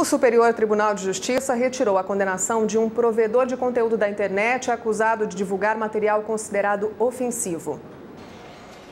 O Superior Tribunal de Justiça retirou a condenação de um provedor de conteúdo da internet acusado de divulgar material considerado ofensivo.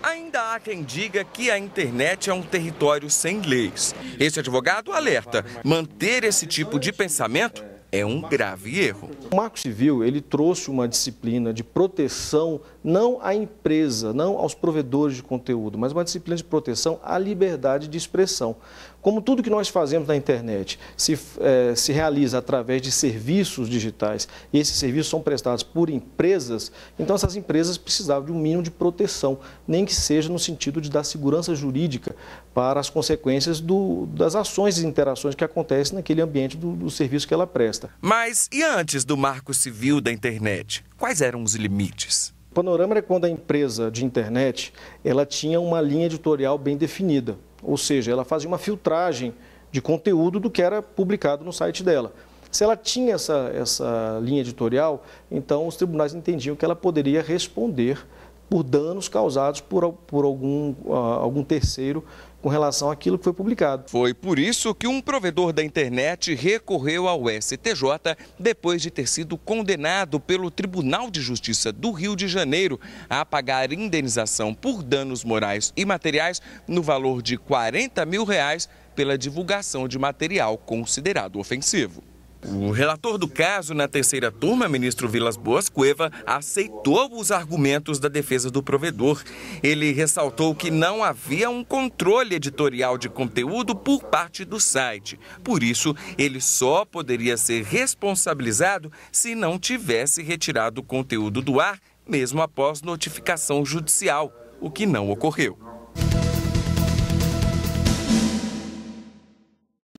Ainda há quem diga que a internet é um território sem leis. Esse advogado alerta: manter esse tipo de pensamento é um grave erro. O Marco Civil ele trouxe uma disciplina de proteção não à empresa, não aos provedores de conteúdo, mas uma disciplina de proteção à liberdade de expressão. Como tudo que nós fazemos na internet se, é, se realiza através de serviços digitais e esses serviços são prestados por empresas, então essas empresas precisavam de um mínimo de proteção, nem que seja no sentido de dar segurança jurídica para as consequências do, das ações e interações que acontecem naquele ambiente do, do serviço que ela presta festa. Mas e antes do marco civil da internet? Quais eram os limites? O panorama era quando a empresa de internet ela tinha uma linha editorial bem definida, ou seja, ela fazia uma filtragem de conteúdo do que era publicado no site dela. Se ela tinha essa, essa linha editorial, então os tribunais entendiam que ela poderia responder por danos causados por, por algum, uh, algum terceiro com relação àquilo que foi publicado. Foi por isso que um provedor da internet recorreu ao STJ depois de ter sido condenado pelo Tribunal de Justiça do Rio de Janeiro a pagar indenização por danos morais e materiais no valor de 40 mil reais pela divulgação de material considerado ofensivo. O relator do caso na terceira turma, ministro Vilas Boas Cueva, aceitou os argumentos da defesa do provedor. Ele ressaltou que não havia um controle editorial de conteúdo por parte do site. Por isso, ele só poderia ser responsabilizado se não tivesse retirado o conteúdo do ar, mesmo após notificação judicial, o que não ocorreu.